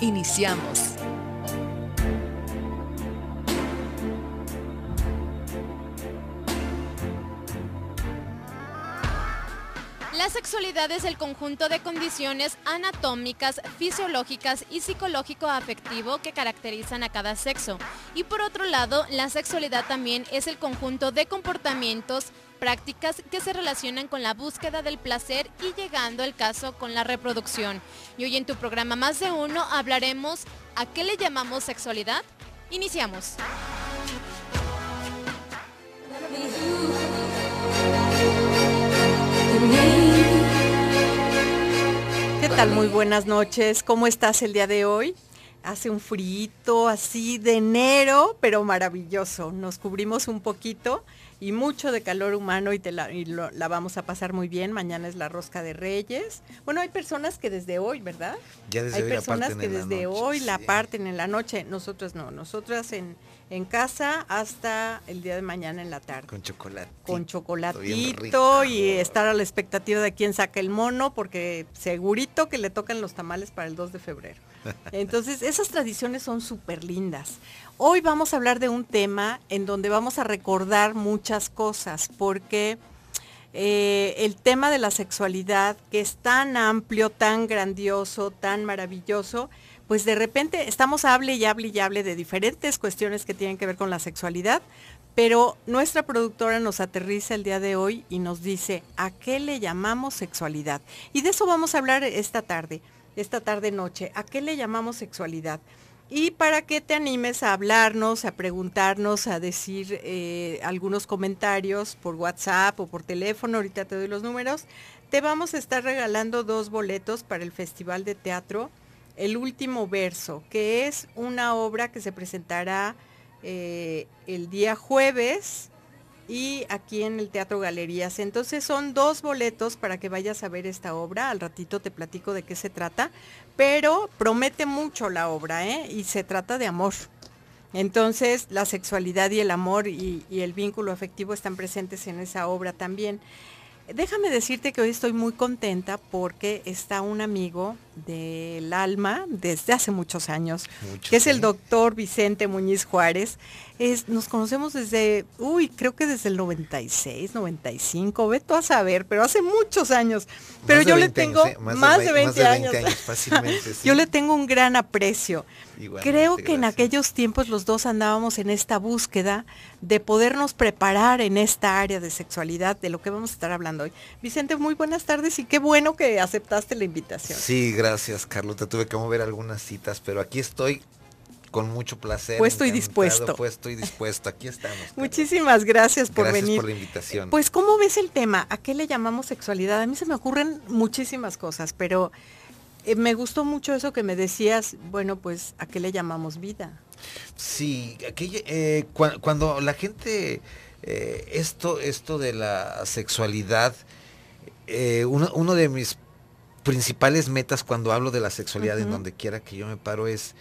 Iniciamos. La sexualidad es el conjunto de condiciones anatómicas, fisiológicas y psicológico-afectivo que caracterizan a cada sexo. Y por otro lado, la sexualidad también es el conjunto de comportamientos, prácticas que se relacionan con la búsqueda del placer y llegando al caso con la reproducción. Y hoy en tu programa Más de Uno hablaremos a qué le llamamos sexualidad. Iniciamos tal? Muy buenas noches. ¿Cómo estás el día de hoy? Hace un frito así de enero, pero maravilloso. Nos cubrimos un poquito y mucho de calor humano y, te la, vamos a pasar muy bien. Mañana es la rosca de Reyes. Bueno, hay personas que desde hoy, ¿verdad? hay personas que desde hoy la parten en la noche. Nosotras no, nosotras en en casa hasta el día de mañana en la tarde. Con chocolate. Con chocolatito y estar a la expectativa de quién saca el mono, porque segurito que le tocan los tamales para el 2 de febrero. Entonces, esas tradiciones son súper lindas. Hoy vamos a hablar de un tema en donde vamos a recordar muchas cosas, porque eh, el tema de la sexualidad, que es tan amplio, tan grandioso, tan maravilloso, pues de repente estamos hable y hable y hable de diferentes cuestiones que tienen que ver con la sexualidad, pero nuestra productora nos aterriza el día de hoy y nos dice a qué le llamamos sexualidad. Y de eso vamos a hablar esta tarde, esta tarde noche, a qué le llamamos sexualidad. Y para que te animes a hablarnos, a preguntarnos, a decir eh, algunos comentarios por WhatsApp o por teléfono, ahorita te doy los números, te vamos a estar regalando dos boletos para el Festival de Teatro el último verso, que es una obra que se presentará eh, el día jueves y aquí en el Teatro Galerías. Entonces son dos boletos para que vayas a ver esta obra. Al ratito te platico de qué se trata, pero promete mucho la obra ¿eh? y se trata de amor. Entonces la sexualidad y el amor y, y el vínculo afectivo están presentes en esa obra también. Déjame decirte que hoy estoy muy contenta porque está un amigo del alma desde hace muchos años, que es el doctor Vicente Muñiz Juárez. Es, nos conocemos desde, uy, creo que desde el 96, 95, ve tú a saber, pero hace muchos años. Pero yo le tengo más, de, 20, años. Yo le tengo un gran aprecio. creo que en aquellos tiempos los dos andábamos en esta búsqueda de podernos preparar en esta área de sexualidad, de lo que vamos a estar hablando hoy. Vicente, muy buenas tardes y qué bueno que aceptaste la invitación. Sí, gracias gracias, Carlota. Tuve que mover algunas citas, pero aquí estoy con mucho placer. Puesto y dispuesto. Pues y dispuesto. Aquí estamos. Muchísimas gracias por venir. Gracias por la invitación. Pues, ¿cómo ves el tema? ¿A qué le llamamos sexualidad? A mí se me ocurren muchísimas cosas, pero eh, me gustó mucho eso que me decías. Bueno, pues, ¿a qué le llamamos vida? Sí, aquí, eh, cuando la gente, eh, esto, esto de la sexualidad, uno de mis principales metas cuando hablo de la sexualidad en donde quiera que yo me paro es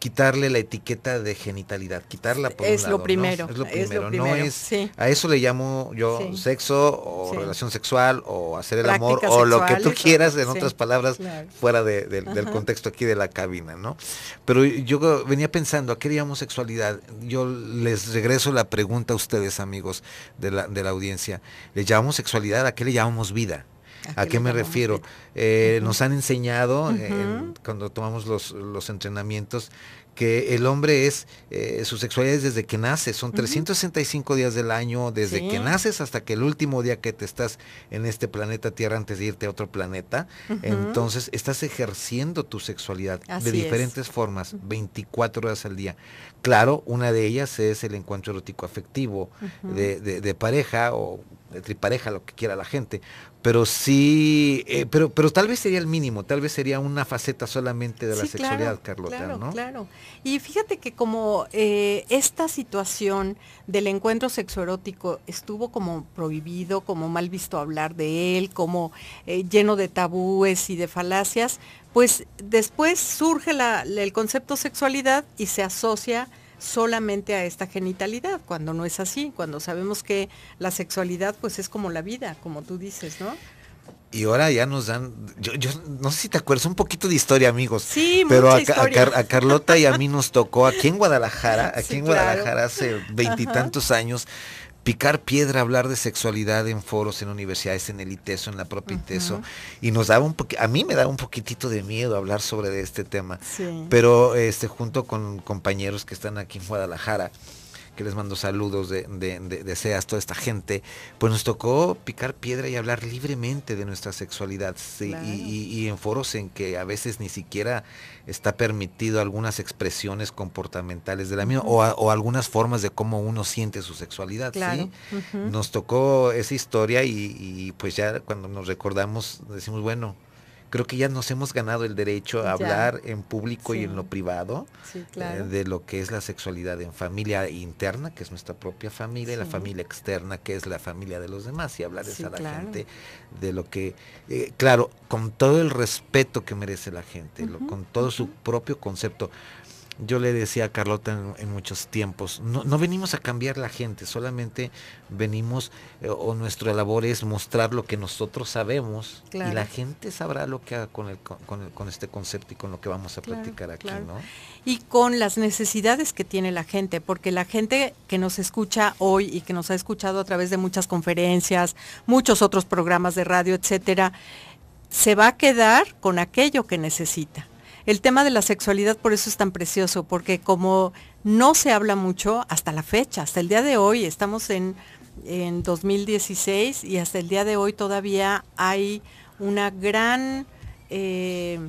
quitarle la etiqueta de genitalidad, quitarla por es lo primero, es lo primero, es lo primero, no es a eso le llamo yo sexo o relación sexual o hacer el amor o lo que tú quieras, en otras palabras, fuera del contexto aquí de la cabina, ¿no? Pero yo venía pensando, ¿a qué le llamo sexualidad? Yo les regreso la pregunta a ustedes, amigos de la, de la audiencia, ¿le llamamos sexualidad? ¿A qué le llamamos vida? ¿A, qué me refiero? Eh, nos han enseñado eh, cuando tomamos los, entrenamientos que el hombre es, eh, su sexualidad es desde que nace, son 365 días del año, desde que naces hasta que el último día que te estás en este planeta Tierra antes de irte a otro planeta, entonces estás ejerciendo tu sexualidad de diferentes formas, 24 horas al día. Claro, una de ellas es el encuentro erótico afectivo de pareja o tripareja, lo que quiera la gente, pero sí, eh, pero, pero tal vez sería el mínimo, tal vez sería una faceta solamente de la sexualidad, Carlota, claro, ¿no? Claro, y fíjate que como eh, esta situación del encuentro erótico estuvo como prohibido, como mal visto hablar de él, como eh, lleno de tabúes y de falacias, pues después surge el concepto sexualidad y se asocia solamente a esta genitalidad, cuando no es así, cuando sabemos que la sexualidad pues es como la vida, como tú dices, ¿no? Y ahora ya nos dan, yo, yo no sé si te acuerdas, un poquito de historia, amigos. Sí, pero a, A, Carlota y a mí nos tocó aquí en Guadalajara, aquí en Guadalajara hace veintitantos años, picar piedra, hablar de sexualidad en foros, en universidades, en el ITESO, en la propia ITESO, y nos daba un a mí me daba un poquitito de miedo hablar sobre este tema, pero este junto con compañeros que están aquí en Guadalajara, que les mando saludos de, SEAS, toda esta gente, pues nos tocó picar piedra y hablar libremente de nuestra sexualidad y, en foros en que a veces ni siquiera está permitido algunas expresiones comportamentales de la misma o, algunas formas de cómo uno siente su sexualidad. Nos tocó esa historia y, y, pues ya cuando nos recordamos decimos, bueno, creo que ya nos hemos ganado el derecho a hablar en público y en lo privado eh, de lo que es la sexualidad en familia interna, que es nuestra propia familia, y la familia externa, que es la familia de los demás, y hablar a la gente de lo que, eh, claro, con todo el respeto que merece la gente, con todo su propio concepto yo le decía a Carlota en, muchos tiempos, no, venimos a cambiar la gente, solamente venimos, eh, o nuestra labor es mostrar lo que nosotros sabemos y la gente sabrá lo que haga con, con, este concepto y con lo que vamos a practicar platicar aquí, ¿no? Y con las necesidades que tiene la gente, porque la gente que nos escucha hoy y que nos ha escuchado a través de muchas conferencias, muchos otros programas de radio, etcétera, se va a quedar con aquello que necesita el tema de la sexualidad por eso es tan precioso, porque como no se habla mucho hasta la fecha, hasta el día de hoy, estamos en, 2016 y hasta el día de hoy todavía hay una gran eh,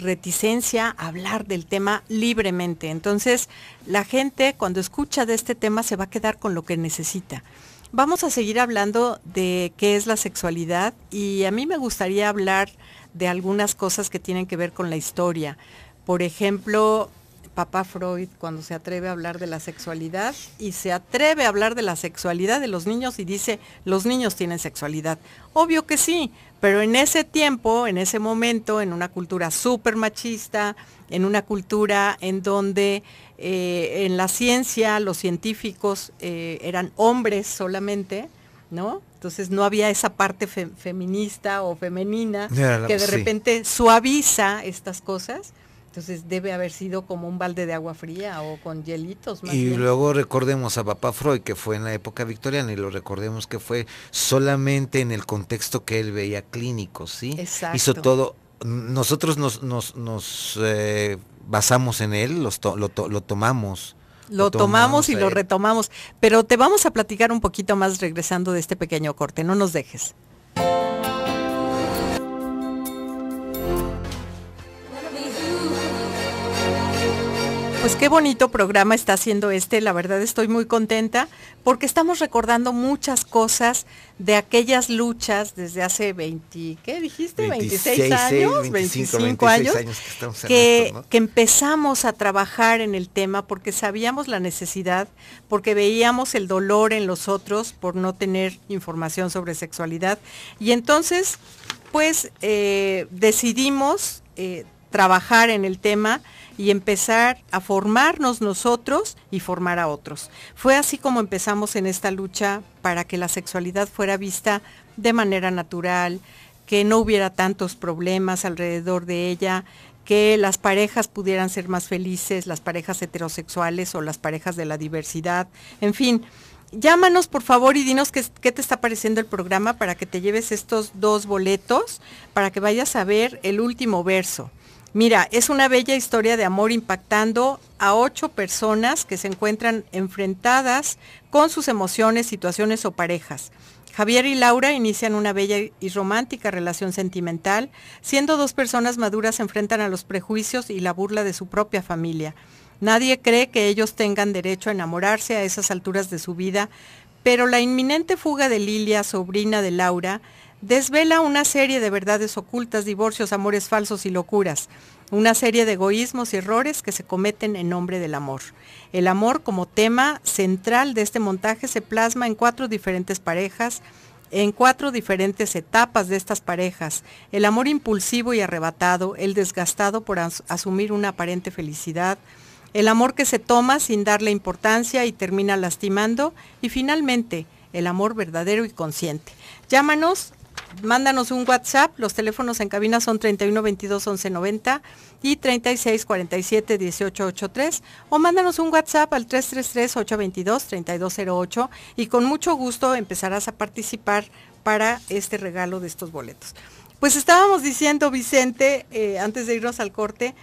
reticencia a hablar del tema libremente. Entonces, la gente cuando escucha de este tema se va a quedar con lo que necesita. Vamos a seguir hablando de qué es la sexualidad y a mí me gustaría hablar de algunas cosas que tienen que ver con la historia. Por ejemplo, papá Freud cuando se atreve a hablar de la sexualidad y se atreve a hablar de la sexualidad de los niños y dice, los niños tienen sexualidad. Obvio que sí, pero en ese tiempo, en ese momento, en una cultura súper machista, en una cultura en donde eh, en la ciencia los científicos eh, eran hombres solamente, ¿no? Entonces no había esa parte feminista o femenina que de repente suaviza estas cosas. Entonces debe haber sido como un balde de agua fría o con hielitos. y luego recordemos a papá Freud, que fue en la época victoriana, y lo recordemos que fue solamente en el contexto que él veía clínico, ¿sí? Hizo todo. Nosotros nos, nos, nos eh, basamos en él, los lo, lo tomamos lo, tomamos y lo eh. retomamos. Pero te vamos a platicar un poquito más regresando de este pequeño corte. No nos dejes. Pues qué bonito programa está haciendo este, la verdad estoy muy contenta porque estamos recordando muchas cosas de aquellas luchas desde hace 20, ¿qué dijiste? 26, años, 25, años, que, empezamos a trabajar en el tema porque sabíamos la necesidad, porque veíamos el dolor en los otros por no tener información sobre sexualidad y entonces pues eh, decidimos eh, trabajar en el tema y empezar a formarnos nosotros y formar a otros. Fue así como empezamos en esta lucha para que la sexualidad fuera vista de manera natural, que no hubiera tantos problemas alrededor de ella, que las parejas pudieran ser más felices, las parejas heterosexuales o las parejas de la diversidad, en fin. Llámanos por favor y dinos qué, te está pareciendo el programa para que te lleves estos dos boletos, para que vayas a ver el último verso. Mira, es una bella historia de amor impactando a ocho personas que se encuentran enfrentadas con sus emociones, situaciones o parejas. Javier y Laura inician una bella y romántica relación sentimental, siendo dos personas maduras se enfrentan a los prejuicios y la burla de su propia familia. Nadie cree que ellos tengan derecho a enamorarse a esas alturas de su vida, pero la inminente fuga de Lilia, sobrina de Laura, desvela una serie de verdades ocultas, divorcios, amores falsos y locuras, una serie de egoísmos y errores que se cometen en nombre del amor. El amor como tema central de este montaje se plasma en cuatro diferentes parejas, en cuatro diferentes etapas de estas parejas, el amor impulsivo y arrebatado, el desgastado por asumir una aparente felicidad, el amor que se toma sin darle importancia y termina lastimando, y finalmente, el amor verdadero y consciente. Llámanos mándanos un WhatsApp, los teléfonos en cabina son 31 22 11 90 y 36 47 18 83 o mándanos un WhatsApp al 333 822 3208 y con mucho gusto empezarás a participar para este regalo de estos boletos. Pues estábamos diciendo, Vicente, eh, antes de irnos al corte,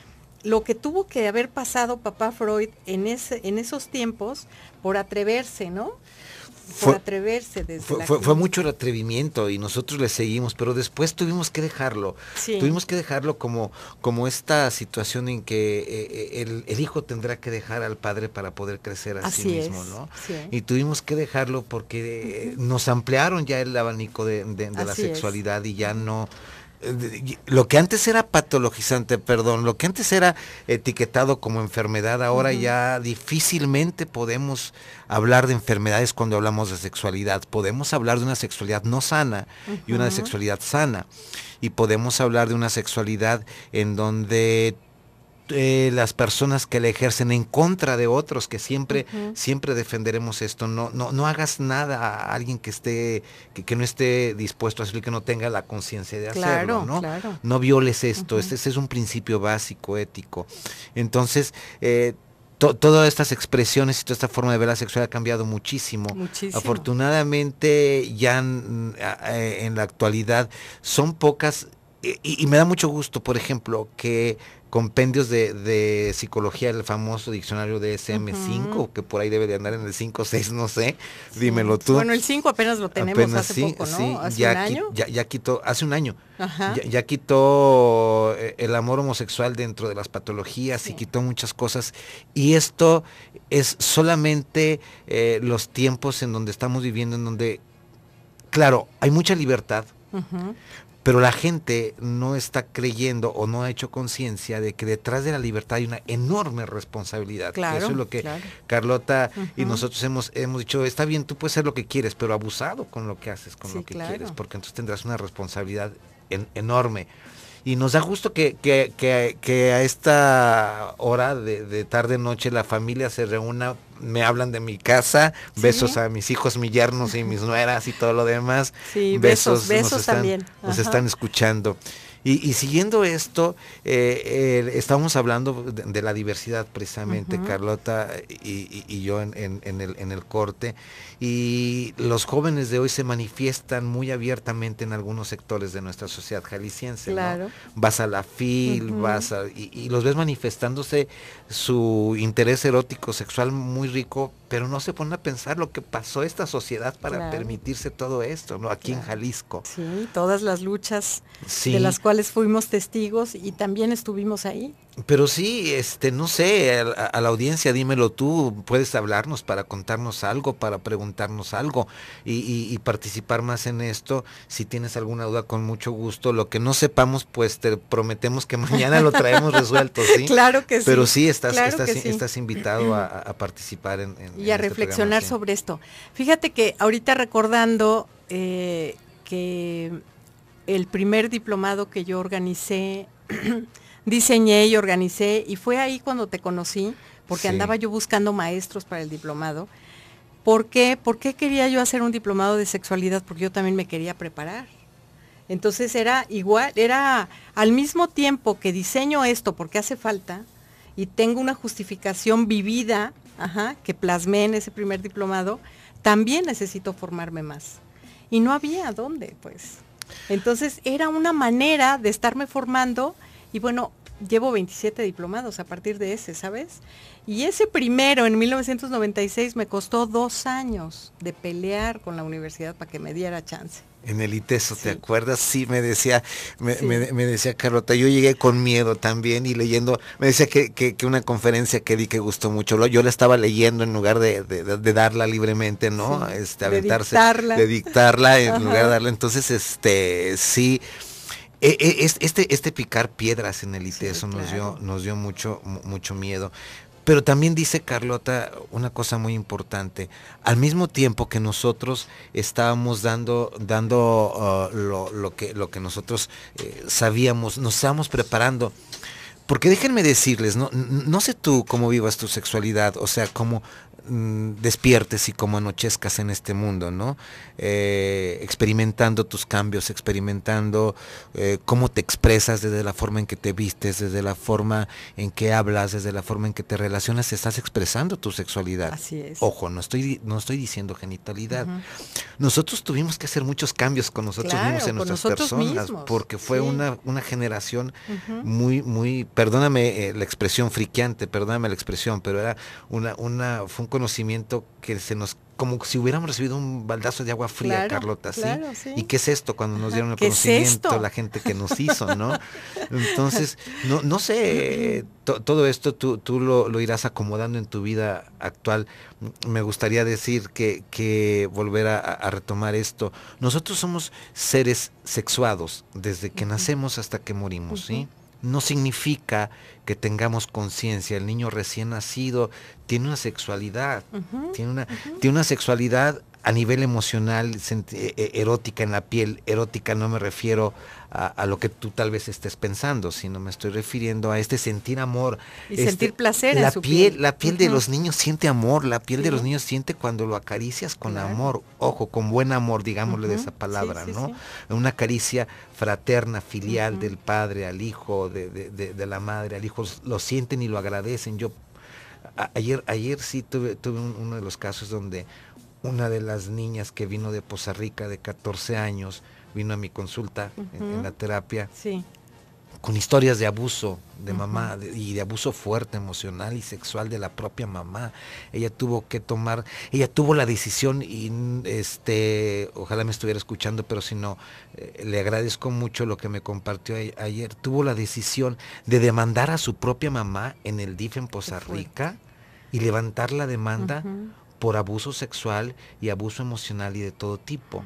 lo que tuvo que haber pasado papá Freud en, ese, en esos tiempos por atreverse, ¿no? fue, atreverse fue, mucho el atrevimiento y nosotros le seguimos, pero después tuvimos que dejarlo. Tuvimos que dejarlo como, como esta situación en que eh, eh, el, hijo tendrá que dejar al padre para poder crecer a sí mismo, ¿no? Y tuvimos que dejarlo porque eh, nos ampliaron ya el abanico de, la sexualidad y ya no lo que antes era patologizante, perdón, lo que antes era etiquetado como enfermedad, ahora ya difícilmente podemos hablar de enfermedades cuando hablamos de sexualidad. Podemos hablar de una sexualidad no sana y una sexualidad sana. Y podemos hablar de una sexualidad en donde eh, las personas que le ejercen en contra de otros, que siempre, siempre defenderemos esto. No, no, hagas nada a alguien que esté, que, no esté dispuesto a hacerlo que no tenga la conciencia de hacerlo, ¿no? No violes esto, ese este, es un principio básico, ético. Entonces, eh, todas estas expresiones y toda esta forma de ver la sexualidad ha cambiado muchísimo. Afortunadamente ya en la actualidad son pocas y, me da mucho gusto, por ejemplo, que compendios de, psicología, el famoso diccionario de SM5, que por ahí debe de andar en el 5 6, no sé, dímelo tú. Bueno, el 5 apenas lo tenemos apenas, hace sí, poco, ¿no? ¿Hace ya, un año? Ya, quitó, hace un año, Ya, quitó eh, el amor homosexual dentro de las patologías y quitó muchas cosas. Y esto es solamente eh, los tiempos en donde estamos viviendo, en donde, claro, hay mucha libertad, pero la gente no está creyendo o no ha hecho conciencia de que detrás de la libertad hay una enorme responsabilidad. Claro, eso es lo que Carlota y nosotros hemos, hemos dicho, está bien, tú puedes hacer lo que quieres, pero abusado con lo que haces, con lo que quieres, porque entonces tendrás una responsabilidad enorme. Y nos da gusto que, a esta hora de, tarde-noche la familia se reúna me hablan de mi casa, besos a mis hijos, mis yernos y mis nueras y todo lo demás. Sí, besos, besos, también. Nos están escuchando. Y, siguiendo esto, eh, eh, estamos hablando de, la diversidad precisamente, Carlota y, yo en, el, corte, y los jóvenes de hoy se manifiestan muy abiertamente en algunos sectores de nuestra sociedad jalisciense. ¿no? Vas a la FIL, vas a, y los ves manifestándose su interés erótico, sexual muy rico, pero no se pone a pensar lo que pasó esta sociedad para permitirse todo esto, ¿no? Aquí en Jalisco. Sí, todas las luchas de las cuales fuimos testigos y también estuvimos ahí pero sí, este, no sé, a, la audiencia, dímelo tú, puedes hablarnos para contarnos algo, para preguntarnos algo y, participar más en esto. Si tienes alguna duda, con mucho gusto. Lo que no sepamos, pues te prometemos que mañana lo traemos resuelto, ¿sí? Claro que sí. Pero sí, estás, estás, invitado a, participar en, en Y a este reflexionar sobre esto. Fíjate que ahorita recordando eh, que el primer diplomado que yo organicé diseñé y organicé y fue ahí cuando te conocí, porque andaba yo buscando maestros para el diplomado. ¿Por qué? quería yo hacer un diplomado de sexualidad? Porque yo también me quería preparar. Entonces era igual, era al mismo tiempo que diseño esto porque hace falta y tengo una justificación vivida que plasmé en ese primer diplomado, también necesito formarme más. Y no había dónde, pues. Entonces era una manera de estarme formando y bueno, llevo 27 diplomados a partir de ese, ¿sabes? Y ese primero en 1996 me costó dos años de pelear con la universidad para que me diera chance. En el ITESO, ¿te acuerdas? Sí, me decía, me, decía Carlota, yo llegué con miedo también y leyendo, me decía que, que, una conferencia que di que gustó mucho, yo la estaba leyendo en lugar de, darla libremente, ¿no? Este, aventarse. De dictarla. en lugar de darla. Entonces, este, sí, eh, eh, este, este picar piedras en el IT, e, eso nos, dio, nos dio mucho, mucho miedo. Pero también dice Carlota una cosa muy importante. Al mismo tiempo que nosotros estábamos dando, dando uh, lo, que, lo que nosotros eh, sabíamos, nos estábamos preparando. Porque déjenme decirles, no, sé tú cómo vivas tu sexualidad, o sea, cómo... Mm, despiertes y como anochezcas en este mundo, ¿no? Eh, experimentando tus cambios, experimentando eh, cómo te expresas desde la forma en que te vistes, desde la forma en que hablas, desde la forma en que te relacionas, estás expresando tu sexualidad. Así es. Ojo, no estoy, no estoy diciendo genitalidad. Nosotros tuvimos que hacer muchos cambios con nosotros mismos en nuestras personas, porque fue una, generación muy, muy, perdóname eh, la expresión friqueante, perdóname la expresión, pero era una, una, fue un conocimiento que se nos como si hubiéramos recibido un baldazo de agua fría, Carlota, ¿sí? ¿Y qué es esto cuando nos dieron el conocimiento, la gente que nos hizo, ¿no? Entonces, no, no sé, todo esto tú, tú lo, irás acomodando en tu vida actual. Me gustaría decir que, que volver a, retomar esto. Nosotros somos seres sexuados desde que nacemos hasta que morimos, ¿sí? no significa que tengamos conciencia. El niño recién nacido tiene una sexualidad, tiene, una, tiene, una, sexualidad a nivel emocional, e-, e-, erótica en la piel, erótica no me refiero a, lo que tú tal vez estés pensando, sino me estoy refiriendo a este sentir amor. Y este, sentir placer la en su piel, La piel de los niños siente amor, la piel de los niños siente cuando lo acaricias con amor, ojo, con buen amor, digámosle de esa palabra, ¿no? Una caricia fraterna, filial del padre al hijo, de, de, la madre al hijo, lo sienten y lo agradecen. Yo ayer, ayer sí tuve, tuve uno de los casos donde una de las niñas que vino de Poza Rica de 14 años, vino a mi consulta en, la terapia. Con historias de abuso de mamá y de abuso fuerte emocional y sexual de la propia mamá. Ella tuvo que tomar, ella tuvo la decisión y este, ojalá me estuviera escuchando, pero si no, eh, le agradezco mucho lo que me compartió ayer. Tuvo la decisión de demandar a su propia mamá en el DIF en Poza Rica y levantar la demanda por abuso sexual y abuso emocional y de todo tipo.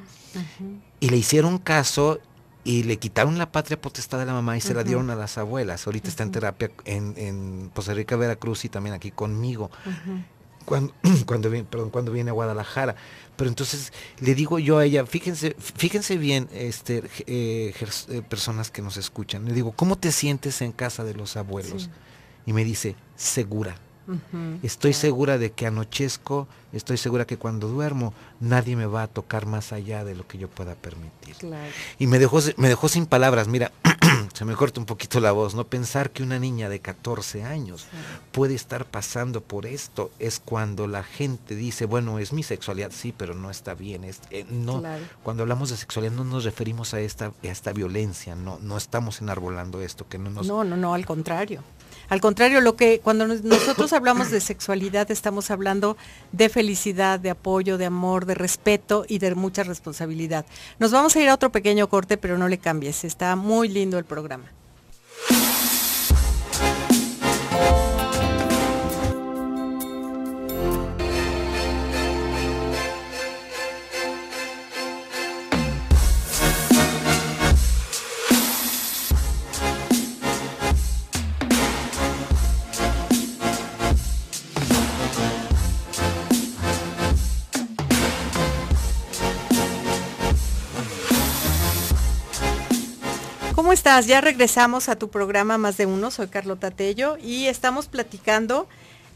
Y le hicieron caso y le quitaron la patria potestad de la mamá y se la dieron a las abuelas. Ahorita está en terapia en, en Rica, Veracruz y también aquí conmigo. Cuando, cuando, cuando viene a Guadalajara. Pero entonces le digo yo a ella, fíjense, fíjense bien, este, eh, eh, personas que nos escuchan, le digo, ¿cómo te sientes en casa de los abuelos? Y me dice, segura estoy segura de que anochezco, estoy segura que cuando duermo nadie me va a tocar más allá de lo que yo pueda permitir. Y me dejó, me dejó sin palabras, mira, se me corta un poquito la voz, ¿no? Pensar que una niña de 14 años puede estar pasando por esto es cuando la gente dice, bueno, es mi sexualidad, sí, pero no está bien. Eh, no, cuando hablamos de sexualidad no nos referimos a esta, esta violencia, no, no estamos enarbolando esto, que no nos... No, no, no, al contrario. Al contrario, lo que cuando nosotros hablamos de sexualidad estamos hablando de felicidad, de apoyo, de amor, de respeto y de mucha responsabilidad. Nos vamos a ir a otro pequeño corte, pero no le cambies. Está muy lindo el programa. Ya regresamos a tu programa Más de Uno. Soy Carlota Tello y estamos platicando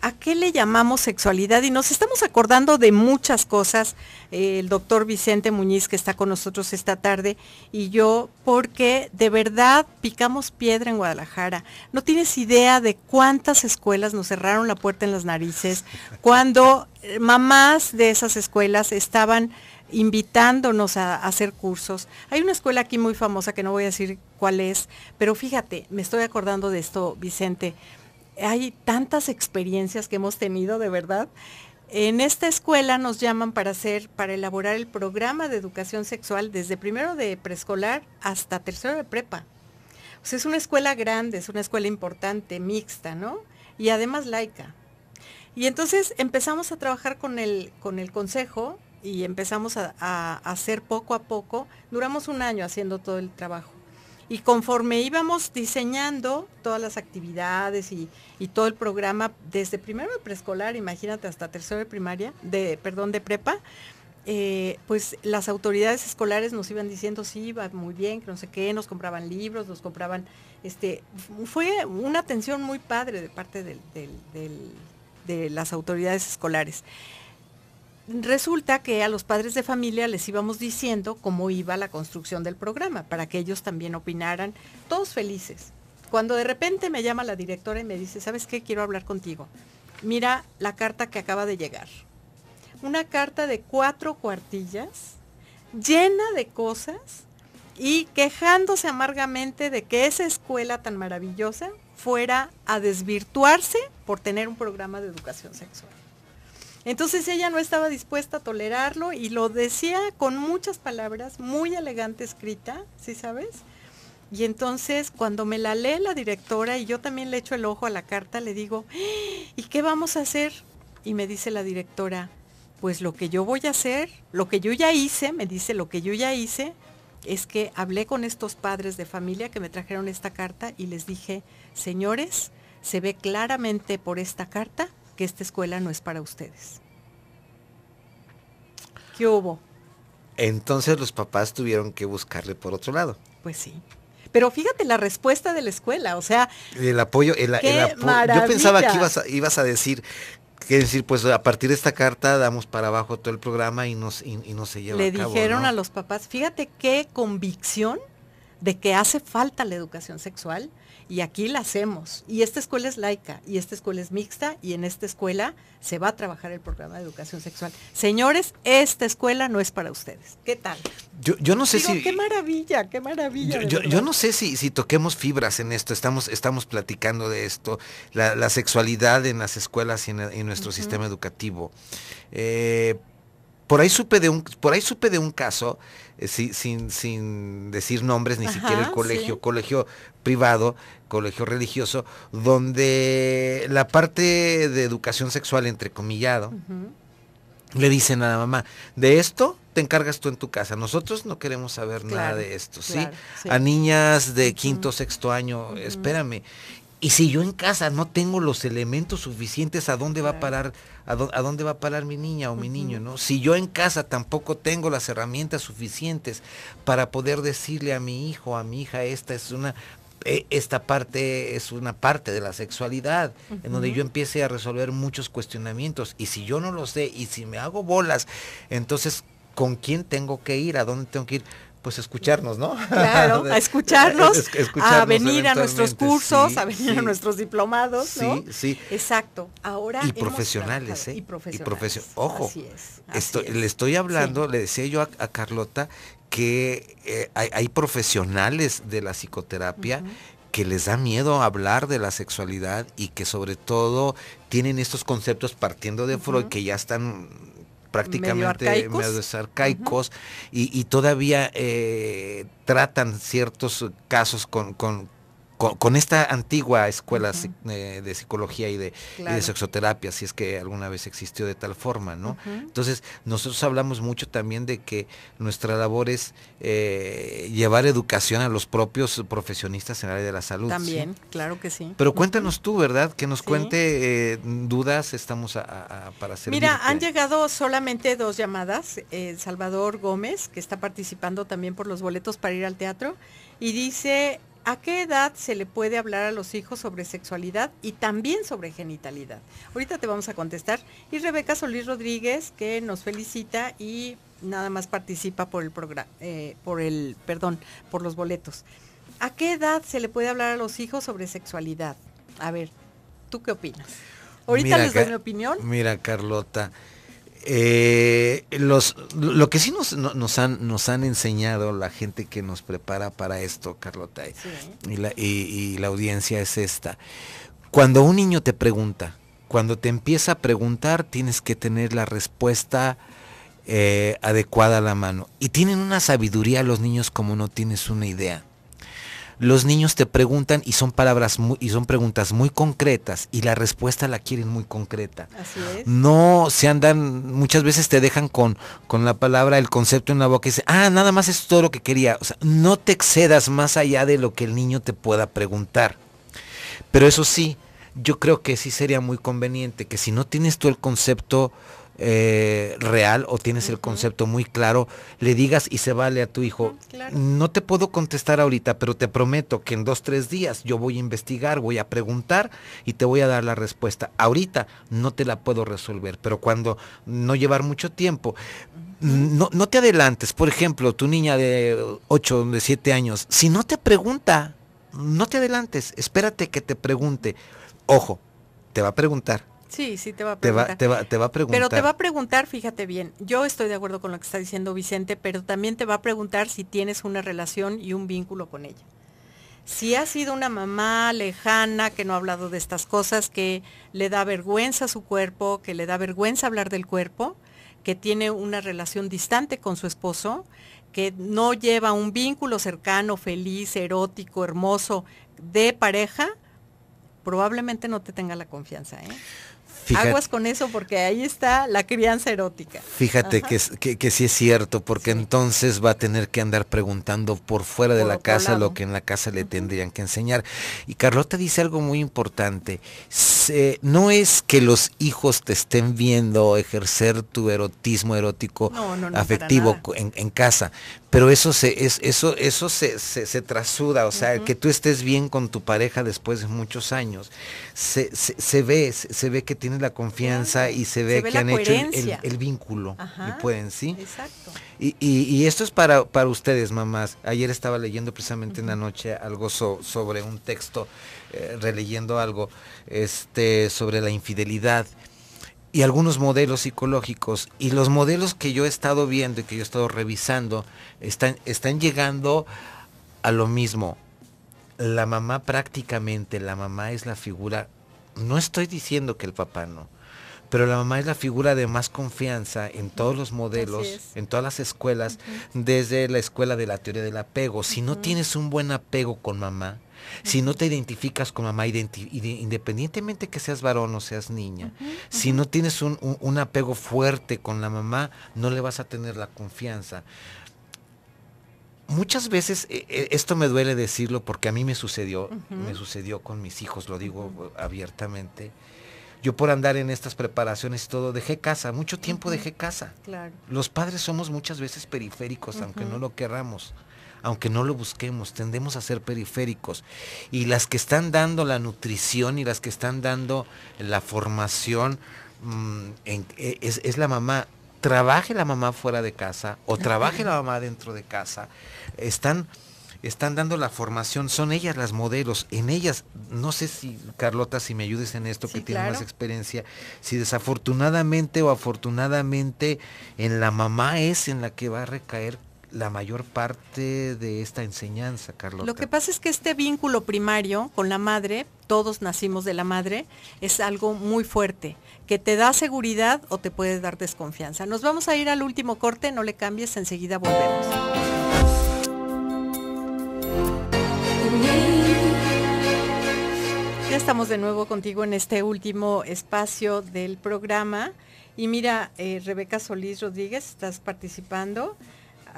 a qué le llamamos sexualidad y nos estamos acordando de muchas cosas. Eh, el doctor Vicente Muñiz que está con nosotros esta tarde y yo porque de verdad picamos piedra en Guadalajara. No tienes idea de cuántas escuelas nos cerraron la puerta en las narices cuando eh, mamás de esas escuelas estaban invitándonos a, hacer cursos. Hay una escuela aquí muy famosa que no voy a decir cuál es, pero fíjate, me estoy acordando de esto, Vicente. Hay tantas experiencias que hemos tenido, de verdad. En esta escuela nos llaman para hacer, para elaborar el programa de educación sexual desde primero de preescolar hasta tercero de prepa. es una escuela grande, es una escuela importante, mixta, ¿no? Y además laica. Y entonces empezamos a trabajar con con el consejo y empezamos a, hacer poco a poco. Duramos un año haciendo todo el trabajo. Y conforme íbamos diseñando todas las actividades y, todo el programa, desde primero de preescolar, imagínate, hasta tercero de primaria, de, perdón, de prepa, eh, pues las autoridades escolares nos iban diciendo sí va muy bien que no sé qué nos compraban libros nos compraban este fue una atención muy padre de parte de las autoridades escolares resulta que a los padres de familia les íbamos diciendo cómo iba la construcción del programa, para que ellos también opinaran, todos felices. Cuando de repente me llama la directora y me dice, ¿sabes qué? Quiero hablar contigo. Mira la carta que acaba de llegar. Una carta de cuatro cuartillas, llena de cosas y quejándose amargamente de que esa escuela tan maravillosa fuera a desvirtuarse por tener un programa de educación sexual. Entonces ella no estaba dispuesta a tolerarlo y lo decía con muchas palabras, muy elegante escrita, ¿sí sabes? Y entonces cuando me la lee la directora y yo también le echo el ojo a la carta, le digo, ¿y qué vamos a hacer? Y me dice la directora, pues lo que yo voy a hacer, lo que yo ya hice, me dice lo que yo ya hice, es que hablé con estos padres de familia que me trajeron esta carta y les dije, señores, se ve claramente por esta carta que esta escuela no es para ustedes. ¿Qué hubo? Entonces los papás tuvieron que buscarle por otro lado. Pues sí. Pero fíjate la respuesta de la escuela, o sea... El apoyo, el, Yo pensaba que ibas a, ibas a decir, que decir, pues a partir de esta carta damos para abajo todo el programa y, nos, y, no se lleva Le dijeron a los papás, fíjate qué convicción de que hace falta la educación sexual, y aquí la hacemos. Y esta escuela es laica, y esta escuela es mixta, y en esta escuela se va a trabajar el programa de educación sexual. Señores, esta escuela no es para ustedes. ¿Qué tal? Yo, no sé si... Qué maravilla, qué maravilla. Yo, no sé si, si, toquemos fibras en esto, estamos, estamos platicando de esto, la, sexualidad en las escuelas y en, nuestro sistema educativo. Eh, por ahí supe de un, por ahí supe de un caso, eh, sin, sin decir nombres, ni siquiera el colegio, colegio privado, colegio religioso, donde la parte de educación sexual, entre comillado le dicen a la mamá, de esto te encargas tú en tu casa. Nosotros no queremos saber nada de esto, ¿sí? A niñas de quinto, sexto año, espérame. Y si yo en casa no tengo los elementos suficientes, ¿a dónde va a parar, a, dónde va a parar mi niña o mi niño? ¿no? Si yo en casa tampoco tengo las herramientas suficientes para poder decirle a mi hijo, a mi hija, esta es una e, esta parte es una parte de la sexualidad, en donde yo empiece a resolver muchos cuestionamientos. Y si yo no lo sé, y si me hago bolas, entonces, ¿con quién tengo que ir? ¿A dónde tengo que ir? pues escucharnos, ¿no? Claro, a escucharnos, a venir a nuestros cursos, a venir a nuestros diplomados, ¿no? Sí, sí. Exacto. Ahora y profesionales, ¿eh? Y profesionales. Ojo, le estoy hablando, le decía yo a, Carlota que eh, hay, profesionales de la psicoterapia que les da miedo hablar de la sexualidad y que sobre todo tienen estos conceptos partiendo de Freud que ya están prácticamente medio arcaicos, y, todavía eh, tratan ciertos casos con con, esta antigua escuela eh, de psicología y de, sexoterapia, si es que alguna vez existió de tal forma, ¿no? Entonces, nosotros hablamos mucho también de que nuestra labor es eh, llevar educación a los propios profesionistas en el área de la salud. También, claro que sí. Pero cuéntanos tú, ¿verdad? Que nos cuente eh, dudas, estamos para hacer. Mira, han llegado solamente dos llamadas. Salvador Gómez, que está participando también por los boletos para ir al teatro, y dice ¿A qué edad se le puede hablar a los hijos sobre sexualidad y también sobre genitalidad? Ahorita te vamos a contestar. Y Rebeca Solís Rodríguez, que nos felicita y nada más participa por el programa, eh, por el, perdón, por los boletos. ¿A qué edad se le puede hablar a los hijos sobre sexualidad? A ver, ¿tú qué opinas? Ahorita les doy mi opinión. Mira, Carlota, eh, los, lo que sí nos, han, enseñado la gente que nos prepara para esto, Carlota, y, la, audiencia es esta. Cuando un niño te pregunta, cuando te empieza a preguntar, tienes que tener la respuesta eh, adecuada a la mano. Y tienen una sabiduría los niños como no tienes una idea los niños te preguntan y son palabras muy, y son preguntas muy concretas y la respuesta la quieren muy concreta. Así es. No se andan, muchas veces te dejan con, con la palabra, el concepto en la boca y dicen, ah, nada más es todo lo que quería. O sea, no te excedas más allá de lo que el niño te pueda preguntar. Pero eso sí, yo creo que sí sería muy conveniente que si no tienes tú el concepto eh, real o tienes el concepto muy claro, le digas y se vale a tu hijo, mm, no te puedo contestar ahorita, pero te prometo que en dos, tres días yo voy a investigar, voy a preguntar y te voy a dar la respuesta. Ahorita no te la puedo resolver, pero cuando no llevar mucho tiempo, no, no te adelantes. Por ejemplo, tu niña de 8, de 7 años, si no te pregunta, no te adelantes, espérate que te pregunte. Ojo, te va a preguntar Sí, sí, te va a preguntar. Pero te va a preguntar, fíjate bien, yo estoy de acuerdo con lo que está diciendo Vicente, pero también te va a preguntar si tienes una relación y un vínculo con ella. Si ha sido una mamá lejana que no ha hablado de estas cosas, que le da vergüenza a su cuerpo, que le da vergüenza hablar del cuerpo, que tiene una relación distante con su esposo, que no lleva un vínculo cercano, feliz, erótico, hermoso de pareja, probablemente no te tenga la confianza. ¿eh? Aguas con eso porque ahí está la crianza erótica. Fíjate que, sí es cierto, porque entonces va a tener que andar preguntando por fuera de la casa lo que en la casa le tendrían que enseñar. Y Carlota dice algo muy importante. no es que los hijos te estén viendo ejercer tu erotismo erótico afectivo en casa, pero eso se, es, eso, eso se, trasuda, o sea, que tú estés bien con tu pareja después de muchos años, se, ve, se, ve que tienes la confianza y se ve, que han hecho el, vínculo, y pueden, ¿sí? Exacto. Y, esto es para, ustedes, mamás. Ayer estaba leyendo precisamente una en la noche algo sobre un texto, eh, releyendo algo, este, sobre la infidelidad y algunos modelos psicológicos. Y los modelos que yo he estado viendo y que yo he estado revisando están, están llegando a lo mismo. La mamá prácticamente, la mamá es la figura, no estoy diciendo que el papá no, pero la mamá es la figura de más confianza en todos los modelos, en todas las escuelas, desde la escuela de la teoría del apego. Si no tienes un buen apego con mamá, si no te identificas con mamá, independientemente que seas varón o seas niña, si no tienes un, apego fuerte con la mamá, no le vas a tener la confianza muchas veces, e-, e-, esto me duele decirlo porque a mí me sucedió, me sucedió con mis hijos, lo digo abiertamente. Yo por andar en estas preparaciones y todo, dejé casa, mucho tiempo dejé casa. Los padres somos muchas veces periféricos, aunque no lo querramos aunque no lo busquemos, tendemos a ser periféricos. Y las que están dando la nutrición y las que están dando la formación mm, e, es, la mamá trabaje la mamá fuera de casa o trabaje la mamá dentro de casa, están, están dando la formación, son ellas las modelos, en ellas, no sé si Carlota, si me ayudes en esto, que tiene más experiencia, si desafortunadamente o afortunadamente en la mamá es en la que va a recaer la mayor parte de esta enseñanza, Carlos. Lo que pasa es que este vínculo primario con la madre, todos nacimos de la madre, es algo muy fuerte, que te da seguridad o te puede dar desconfianza. Nos vamos a ir al último corte, no le cambies, enseguida volvemos. Ya estamos de nuevo contigo en este último espacio del programa. Y mira, eh, Rebeca Solís Rodríguez, estás participando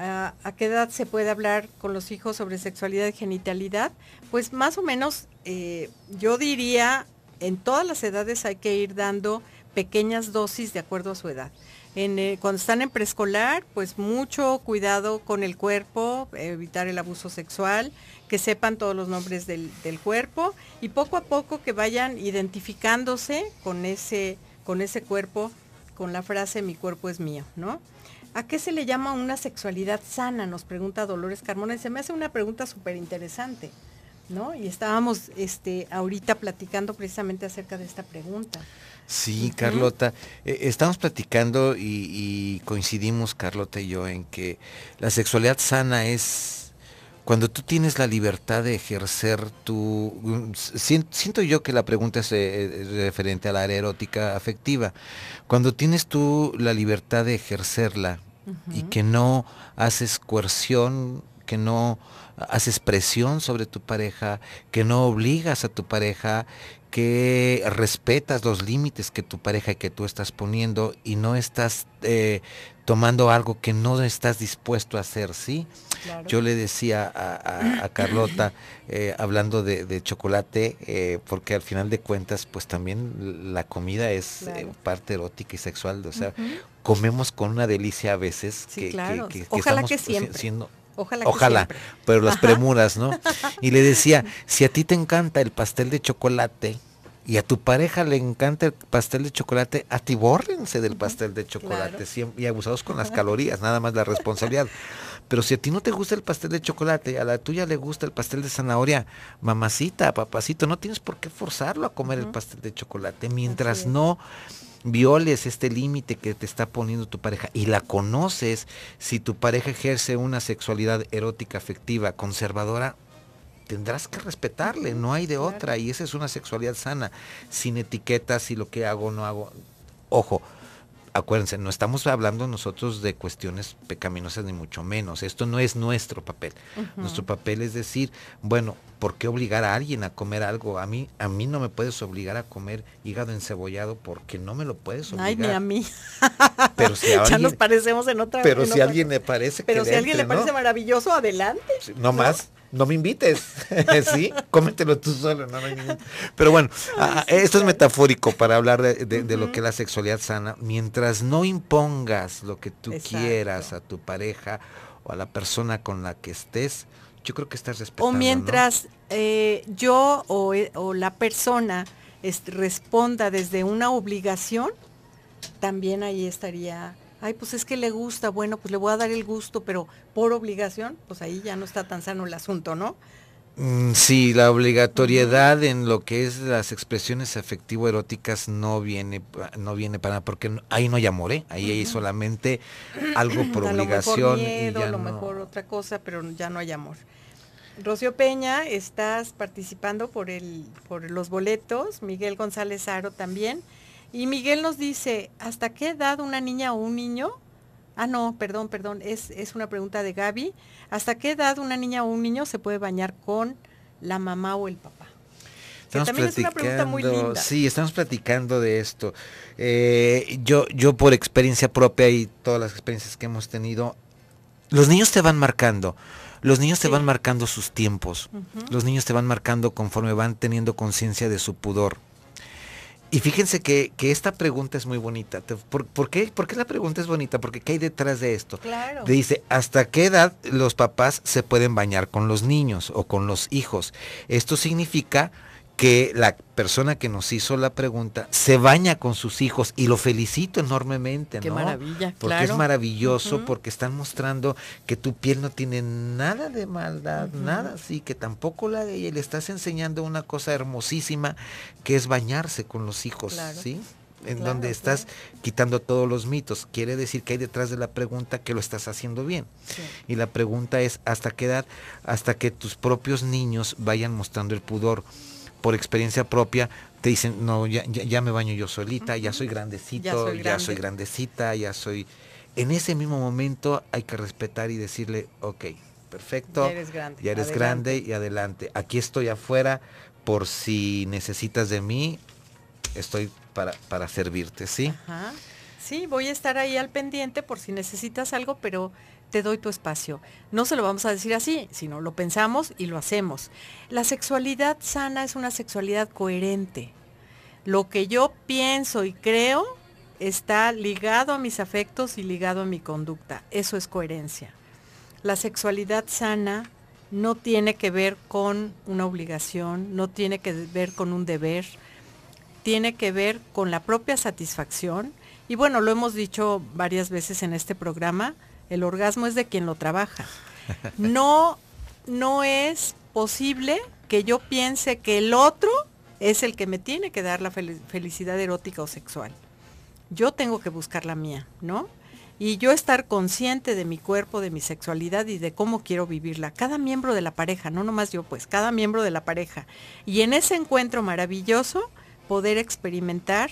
a, qué edad se puede hablar con los hijos sobre sexualidad y genitalidad, pues más o menos eh, yo diría, en todas las edades hay que ir dando pequeñas dosis de acuerdo a su edad. Eh, cuando están en preescolar, pues mucho cuidado con el cuerpo, evitar el abuso sexual, que sepan todos los nombres del, cuerpo y poco a poco que vayan identificándose con ese, con ese cuerpo, con la frase mi cuerpo es mío, ¿no? ¿A qué se le llama una sexualidad sana? Nos pregunta Dolores Carmona. Y se me hace una pregunta súper interesante, ¿no? Y estábamos este, ahorita platicando precisamente acerca de esta pregunta. Sí, Carlota. Eh, estamos platicando y coincidimos, Carlota y yo, en que la sexualidad sana es cuando tú tienes la libertad de ejercer tu... Mm, siento yo que la pregunta es eh, eh, referente a la área erótica afectiva. Cuando tienes tú la libertad de ejercerla y que no haces coerción, que no haces presión sobre tu pareja, que no obligas a tu pareja, que respetas los límites que tu pareja y que tú estás poniendo y no estás eh, tomando algo que no estás dispuesto a hacer, ¿sí? Yo le decía a, Carlota, eh, hablando de, chocolate, eh, porque al final de cuentas, pues también la comida es parte erótica y sexual, o sea, comemos con una delicia a veces que, que, estamos siendo Ojalá. pero las premuras, ¿no? Y le decía, si a ti te encanta el pastel de chocolate y a tu pareja le encanta el pastel de chocolate, a bórrense del pastel de chocolate, y abusados con las calorías, nada más la responsabilidad. Pero si a ti no te gusta el pastel de chocolate, a la tuya le gusta el pastel de zanahoria, mamacita, papacito, no tienes por qué forzarlo a comer el pastel de chocolate mientras no violes este límite que te está poniendo tu pareja y la conoces, si tu pareja ejerce una sexualidad erótica afectiva conservadora, tendrás que respetarle, no hay de otra y esa es una sexualidad sana, sin etiquetas y lo que hago no hago. Ojo, acuérdense, no estamos hablando nosotros de cuestiones pecaminosas ni mucho menos. Esto no es nuestro papel. Nuestro papel es decir, bueno, ¿por qué obligar a alguien a comer algo? A mí, a mí no me puedes obligar a comer hígado encebollado porque no me lo puedes obligar. Ay, ni a mí. Pero si ya nos parecemos en otra. Pero si a alguien le parece. Pero si a alguien le parece maravilloso, adelante. ¿no? más no me invites, ¿sí? Cómetelo tú solo, no, Pero bueno, ah, esto es metafórico para hablar de, lo que es la sexualidad sana. Mientras no impongas lo que tú quieras a tu pareja o a la persona con la que estés, yo creo que estás respetando. O mientras eh, yo eh, o, la persona responda desde una obligación, también ahí estaría ay, pues es que le gusta, bueno, pues le voy a dar el gusto, pero por obligación, pues ahí ya no está tan sano el asunto, ¿no? Mm, sí, la obligatoriedad en lo que es las expresiones afectivo-eróticas no viene, no viene para nada, porque ahí no hay amor, ¿eh? ahí hay solamente algo por obligación. A lo mejor miedo, a lo mejor otra cosa, pero ya no hay amor. Rocío Peña, estás participando por, el, por los boletos, Miguel González Aro también. Y Miguel nos dice, ¿hasta qué edad una niña o un niño? Ah, no, perdón, perdón, es, una pregunta de Gaby. ¿Hasta qué edad una niña o un niño se puede bañar con la mamá o el papá? Estamos también es una pregunta muy linda. Sí, estamos platicando de esto. Eh, yo, yo por experiencia propia y todas las experiencias que hemos tenido, los niños te van marcando. Los niños te van marcando sus tiempos. Los niños te van marcando conforme van teniendo conciencia de su pudor. Y fíjense que, esta pregunta es muy bonita. ¿Por, qué, ¿Por, qué, la pregunta es bonita? Porque ¿qué hay detrás de esto? Claro. Dice, ¿hasta qué edad los papás se pueden bañar con los niños o con los hijos? Esto significa que la persona que nos hizo la pregunta se baña con sus hijos y lo felicito enormemente, Qué ¿no? maravilla, Porque es maravilloso, porque están mostrando que tu piel no tiene nada de maldad, nada así, que tampoco la de ella, le estás enseñando una cosa hermosísima que es bañarse con los hijos, ¿sí? en donde estás quitando todos los mitos. Quiere decir que hay detrás de la pregunta que lo estás haciendo bien. Y la pregunta es, ¿hasta qué edad? Hasta que tus propios niños vayan mostrando el pudor por experiencia propia te dicen, no, ya, me baño yo solita, ya soy grandecito, ya soy, grandecita, ya soy... En ese mismo momento hay que respetar y decirle, ok, perfecto, ya eres grande, ya eres grande y adelante. Aquí estoy afuera por si necesitas de mí, estoy para, para servirte, ¿sí? Ajá. Sí, voy a estar ahí al pendiente por si necesitas algo, pero te doy tu espacio. No se lo vamos a decir así, sino lo pensamos y lo hacemos. La sexualidad sana es una sexualidad coherente. Lo que yo pienso y creo está ligado a mis afectos y ligado a mi conducta. Eso es coherencia. La sexualidad sana no tiene que ver con una obligación, no tiene que ver con un deber, tiene que ver con la propia satisfacción. Y bueno, lo hemos dicho varias veces en este programa, el orgasmo es de quien lo trabaja. No, no es posible que yo piense que el otro es el que me tiene que dar la felicidad erótica o sexual. Yo tengo que buscar la mía, ¿no? Y yo estar consciente de mi cuerpo, de mi sexualidad y de cómo quiero vivirla. Cada miembro de la pareja, no nomás yo, pues, cada miembro de la pareja. Y en ese encuentro maravilloso, poder experimentar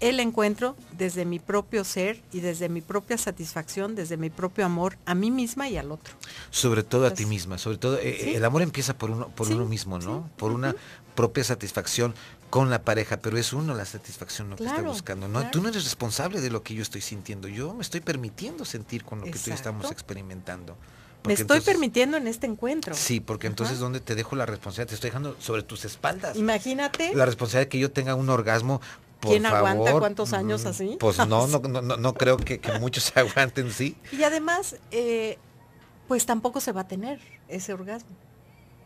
el encuentro desde mi propio ser y desde mi propia satisfacción, desde mi propio amor a mí misma y al otro. Sobre todo a ti misma, sobre todo eh, el amor empieza por uno, por uno mismo, ¿no? por una propia satisfacción con la pareja, pero es uno la satisfacción lo que está buscando. No, tú no eres responsable de lo que yo estoy sintiendo. Yo me estoy permitiendo sentir con lo que tú estamos experimentando. me estoy permitiendo en este encuentro. Sí, porque entonces ¿dónde te dejo la responsabilidad? Te estoy dejando sobre tus espaldas. Imagínate. La responsabilidad de que yo tenga un orgasmo ¿Quién aguanta cuántos años mm, así? Pues no, no, no, no creo que, muchos aguanten, sí. Y además, eh, pues tampoco se va a tener ese orgasmo,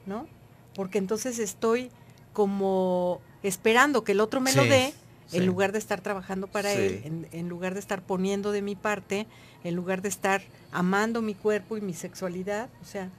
¿no? Porque entonces estoy como esperando que el otro me lo dé, en lugar de estar trabajando para él, en, lugar de estar poniendo de mi parte, en lugar de estar amando mi cuerpo y mi sexualidad, o sea.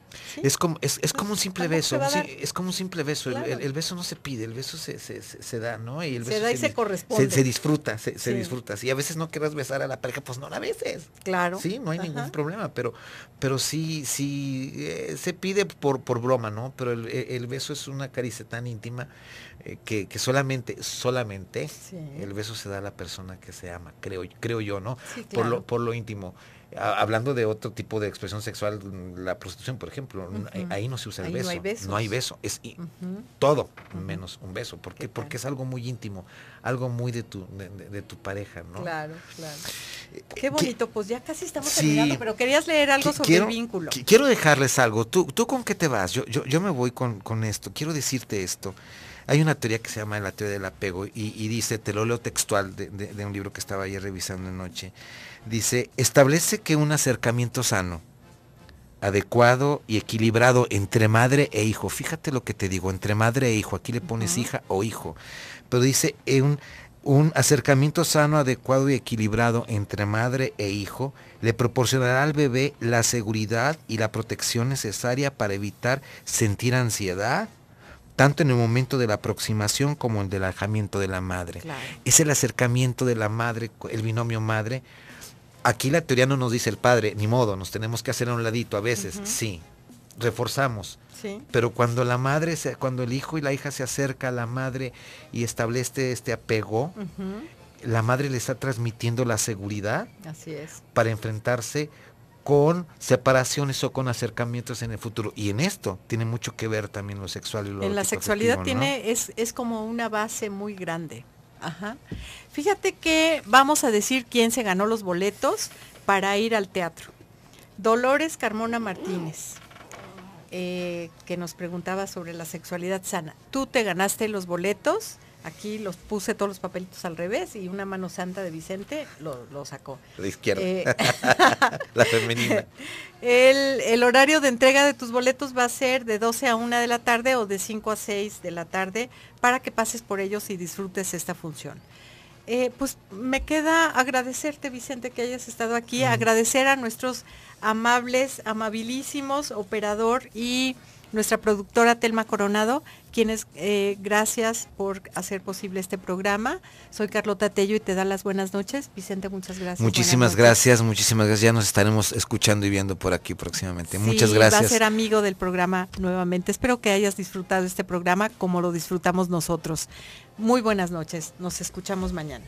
Es, como, es, es como un simple beso, es como un simple beso, el, beso no se pide, el beso se, se, se, da, ¿no? se da y se, corresponde. Se, disfruta, se, disfruta. Si a veces no quieras besar a la pareja, pues no la beses. Claro. Sí, no hay ningún problema, pero, pero sí, sí, eh, se pide por, por broma, ¿no? Pero el, e, beso es una caricia tan íntima eh, que, solamente, solamente el beso se da a la persona que se ama, creo, creo yo, ¿no? por, lo, por lo íntimo hablando de otro tipo de expresión sexual, mm, la prostitución, por ejemplo, ahí, no se usa el beso. No hay, beso. Es todo menos un beso. ¿Por Porque es algo muy íntimo, algo muy de tu, de, tu pareja, ¿no? Claro, claro. Eh, qué bonito, pues ya casi estamos terminando, pero querías leer algo sobre quiero, el vínculo. Quiero dejarles algo. ¿Tú, con qué te vas? Yo, yo, me voy con, con esto. Quiero decirte esto. Hay una teoría que se llama la teoría del apego y, dice, te lo leo textual de, un libro que estaba ayer revisando anoche, dice, establece que un acercamiento sano, adecuado y equilibrado entre madre e hijo. Fíjate lo que te digo, entre madre e hijo. Aquí le pones hija o hijo. Pero dice eh, un, un, acercamiento sano, adecuado y equilibrado entre madre e hijo le proporcionará al bebé la seguridad y la protección necesaria para evitar sentir ansiedad, tanto en el momento de la aproximación como el del alejamiento de la madre. Es el acercamiento de la madre, el binomio madre. Aquí la teoría no nos dice el padre, ni modo, nos tenemos que hacer a un ladito a veces, sí, reforzamos. Sí. Pero cuando la madre, cuando el hijo y la hija se acerca a la madre y establece este apego, la madre le está transmitiendo la seguridad es. para enfrentarse con separaciones o con acercamientos en el futuro. Y en esto tiene mucho que ver también lo sexual y lo En la sexualidad tiene, es, como una base muy grande. Ajá. Fíjate que vamos a decir quién se ganó los boletos para ir al teatro. Dolores Carmona Martínez, eh, que nos preguntaba sobre la sexualidad sana. ¿Tú te ganaste los boletos? Aquí los puse todos los papelitos al revés y una mano santa de Vicente lo, sacó. La izquierda. Eh, la femenina. El, horario de entrega de tus boletos va a ser de 12 a 1 de la tarde o de 5 a 6 de la tarde para que pases por ellos y disfrutes esta función. Eh, pues me queda agradecerte, Vicente, que hayas estado aquí, agradecer a nuestros amables, amabilísimos, operador y nuestra productora Telma Coronado, quienes eh, gracias por hacer posible este programa. Soy Carlota Tello y te da las buenas noches. Vicente, muchas gracias. Muchísimas gracias, muchísimas gracias. Ya nos estaremos escuchando y viendo por aquí próximamente. muchas gracias. Va a ser amigo del programa nuevamente. Espero que hayas disfrutado este programa como lo disfrutamos nosotros. Muy buenas noches. Nos escuchamos mañana.